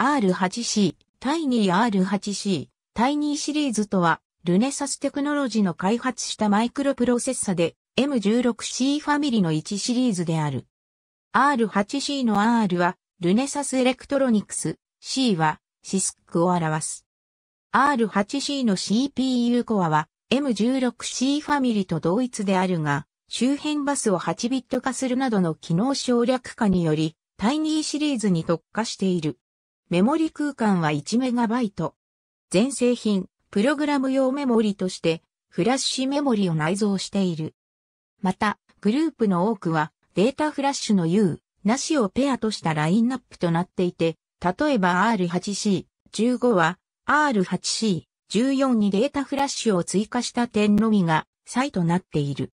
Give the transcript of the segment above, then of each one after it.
R8C、タイニー R8C、タイニーシリーズとは、ルネサステクノロジーの開発したマイクロプロセッサで M16C ファミリーの1シリーズである。R8C の R は、ルネサスエレクトロニクス、C は、シスクを表す。R8C の CPU コアは、M16C ファミリーと同一であるが、周辺バスを8ビット化するなどの機能省略化により、タイニーシリーズに特化している。メモリ空間は 1MB。全製品、プログラム用メモリとして、フラッシュメモリを内蔵している。また、グループの多くは、データフラッシュの U、なしをペアとしたラインナップとなっていて、例えば R8C、15は R8C、14にデータフラッシュを追加した点のみが、差となっている。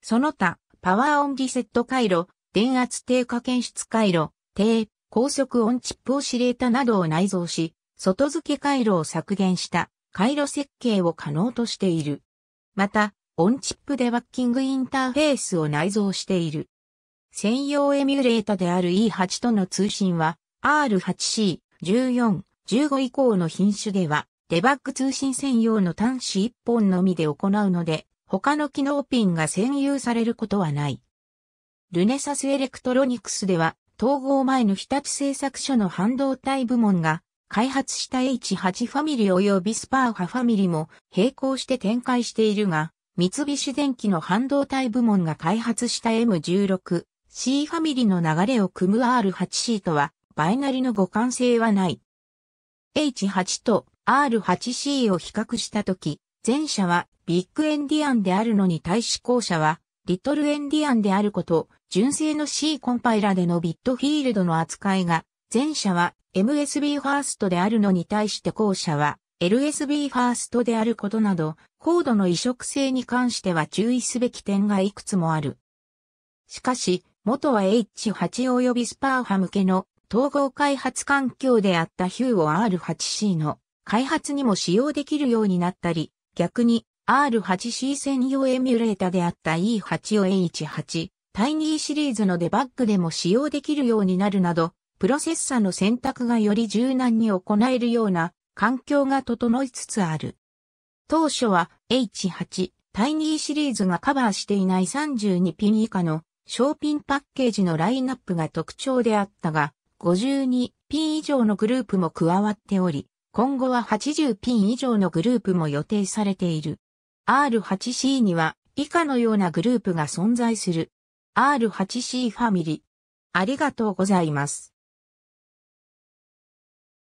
その他、パワーオンリセット回路、電圧低下検出回路、テー高速オンチップオシレータなどを内蔵し、外付け回路を削減した回路設計を可能としている。また、オンチップデバッキングインターフェースを内蔵している。専用エミュレータである E8 との通信は R8C、14、15以降の品種ではデバッグ通信専用の端子1本のみで行うので他の機能ピンが占有されることはない。ルネサスエレクトロニクスでは統合前の日立製作所の半導体部門が、開発した H8 ファミリー及びスパーファファミリーも並行して展開しているが、三菱電機の半導体部門が開発した M16、C ファミリーの流れを組む R8C とは、バイナリの互換性はない。H8 と R8C を比較したとき、前者はビッグエンディアンであるのに対し後者はリトルエンディアンであること、純正の C コンパイラでのビットフィールドの扱いが、前者は MSB ファーストであるのに対して後者は LSB ファーストであることなど、コードの移植性に関しては注意すべき点がいくつもある。しかし、元は H8 及びスパーハ向けの統合開発環境であったヒューを R8C の開発にも使用できるようになったり、逆に R8C 専用エミュレータであった E8 を h 8タイニーシリーズのデバッグでも使用できるようになるなど、プロセッサの選択がより柔軟に行えるような環境が整いつつある。当初は H8、タイニーシリーズがカバーしていない32ピン以下の小ピンパッケージのラインナップが特徴であったが、52ピン以上のグループも加わっており、今後は80ピン以上のグループも予定されている。R8C には以下のようなグループが存在する。R8C ファミリー。ありがとうございます。